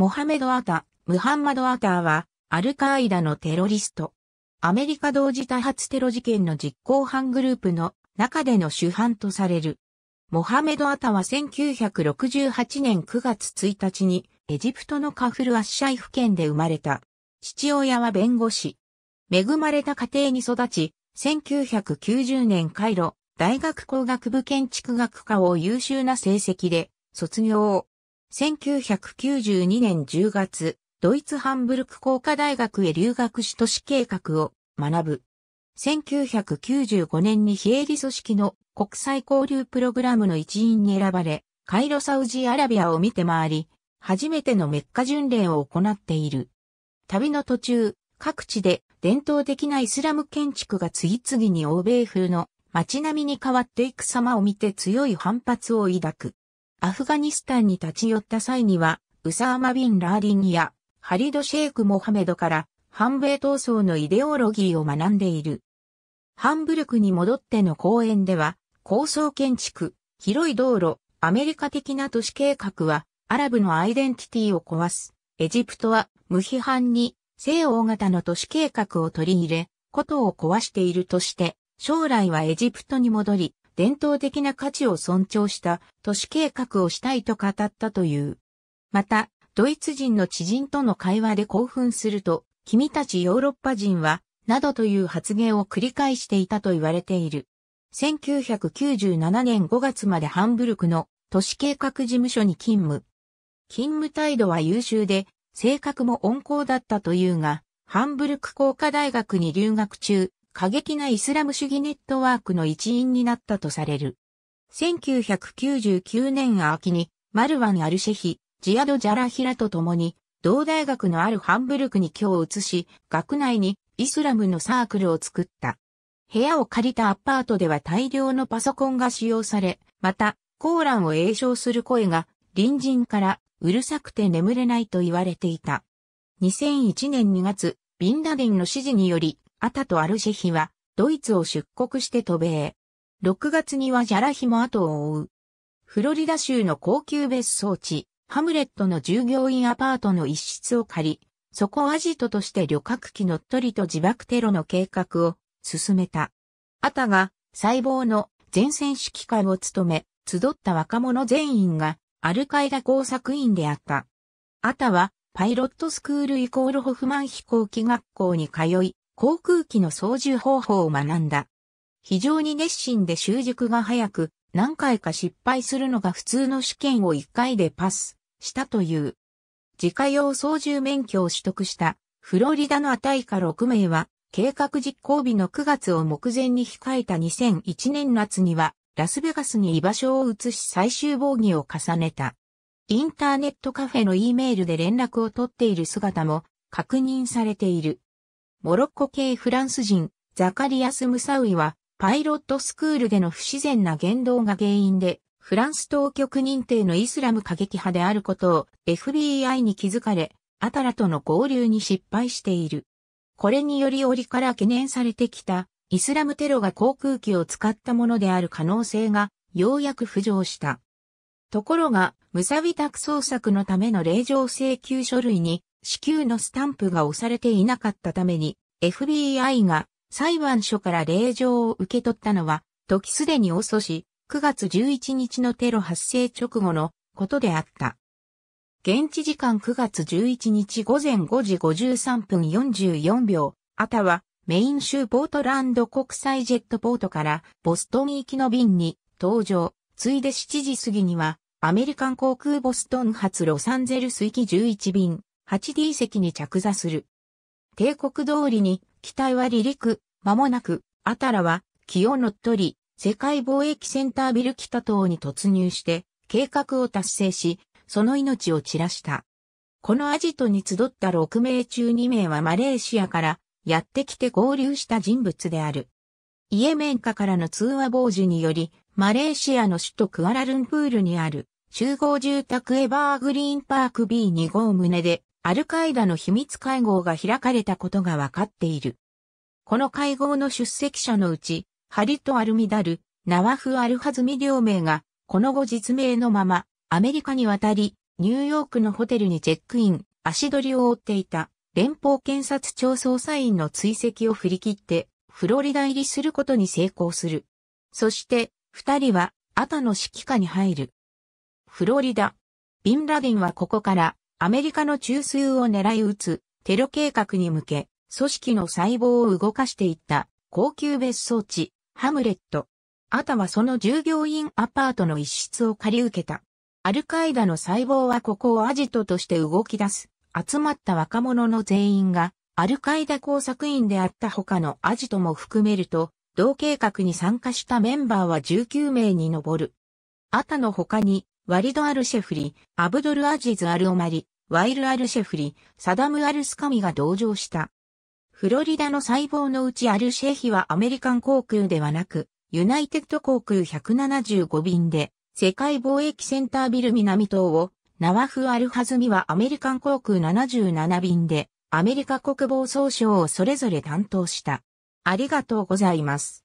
モハメド・アタ、ムハンマド・アターは、アルカーイダのテロリスト。アメリカ同時多発テロ事件の実行犯グループの中での主犯とされる。モハメド・アタは1968年9月1日にエジプトのカフル・アッシャイフ県で生まれた。父親は弁護士。恵まれた家庭に育ち、1990年カイロ大学工学部建築学科を優秀な成績で卒業。1992年10月、ドイツハンブルク工科大学へ留学し都市計画を学ぶ。1995年に非営利組織の国際交流プログラムの一員に選ばれ、カイロサウジアラビアを見て回り、初めてのメッカ巡礼を行っている。旅の途中、各地で伝統的なイスラム建築が次々に欧米風の街並みに変わっていく様を見て強い反発を抱く。アフガニスタンに立ち寄った際には、ウサーマ・ビン・ラーディンや、ハリド・シェイク・モハメドから、反米闘争のイデオロギーを学んでいる。ハンブルクに戻っての講演では、高層建築、広い道路、アメリカ的な都市計画は、アラブのアイデンティティを壊す。エジプトは、無批判に、西欧型の都市計画を取り入れ、ことを壊しているとして、将来はエジプトに戻り、伝統的な価値を尊重した都市計画をしたいと語ったという。また、ドイツ人の知人との会話で興奮すると、君たちヨーロッパ人は、などという発言を繰り返していたと言われている。1997年5月までハンブルクの都市計画事務所に勤務。勤務態度は優秀で、性格も温厚だったというが、ハンブルク工科大学に留学中、過激なイスラム主義ネットワークの一員になったとされる。1999年秋にマルワン・アルシェヒ、ジアド・ジャラヒラと共に同大学のあるハンブルクに居を移し、学内にイスラムのサークルを作った。部屋を借りたアパートでは大量のパソコンが使用され、また、コーランを映唱する声が隣人からうるさくて眠れないと言われていた。2001年2月、ビンラデンの指示により、アタとアルジェヒは、ドイツを出国して渡米。6月にはジャラヒも後を追う。フロリダ州の高級別荘地、ハムレットの従業員アパートの一室を借り、そこアジトとして旅客機乗っ取りと自爆テロの計画を進めた。アタが細胞の前線指揮官を務め、集った若者全員がアルカイダ工作員であった。アタはパイロットスクールイコールホフマン飛行機学校に通い、航空機の操縦方法を学んだ。非常に熱心で習熟が早く、何回か失敗するのが普通の試験を1回でパスしたという。自家用操縦免許を取得したフロリダのアタイカ6名は、計画実行日の9月を目前に控えた2001年夏には、ラスベガスに居場所を移し最終防御を重ねた。インターネットカフェの E メールで連絡を取っている姿も確認されている。モロッコ系フランス人、ザカリアス・ムサウイは、パイロットスクールでの不自然な言動が原因で、フランス当局認定のイスラム過激派であることを FBI に気づかれ、アタラとの合流に失敗している。これにより折から懸念されてきた、イスラムテロが航空機を使ったものである可能性が、ようやく浮上した。ところが、ムサビ宅捜索のための令状請求書類に、支給のスタンプが押されていなかったために、FBI が裁判所から令状を受け取ったのは、時すでに遅し、9月11日のテロ発生直後のことであった。現地時間9月11日午前5時53分44秒、あたはメイン州ポートランド国際ジェットポートからボストン行きの便に搭乗、ついで7時過ぎにはアメリカン航空ボストン発ロサンゼルス行き11便、8D 席に着座する。帝国通りに機体は離陸、間もなく、アタラは気を乗っ取り、世界貿易センタービル北東に突入して、計画を達成し、その命を散らした。このアジトに集った6名中2名はマレーシアからやってきて合流した人物である。イエメン下からの通話傍受により、マレーシアの首都クアラルンプールにある集合住宅エバーグリーンパーク B2 号棟でアルカイダの秘密会合が開かれたことが分かっている。この会合の出席者のうち、ハリとアルミダル、ナワフ・アルハズミ両名が、この後実名のまま、アメリカに渡り、ニューヨークのホテルにチェックイン、足取りを追っていた、連邦検察庁捜査員の追跡を振り切って、フロリダ入りすることに成功する。そして、二人は、アタの指揮下に入る。フロリダ。ビンラディンはここから、アメリカの中枢を狙い撃つテロ計画に向け、組織の細胞を動かしていった高級別荘地、ハムレット。あたはその従業員アパートの一室を借り受けた。アルカイダの細胞はここをアジトとして動き出す。集まった若者の全員が、アルカイダ工作員であった他のアジトも含めると、同計画に参加したメンバーは19名に上る。アタの他に、ワリド・アルシェフリ、アブドル・アジズ・アル・オマリ、ワイル・アルシェフリ、サダム・アルスカミが同乗した。フロリダの細胞のうちアルシェヒはアメリカン航空ではなく、ユナイテッド航空175便で、世界貿易センタービル南東を、ナワフ・アルハズミはアメリカン航空77便で、アメリカ国防総省をそれぞれ担当した。ありがとうございます。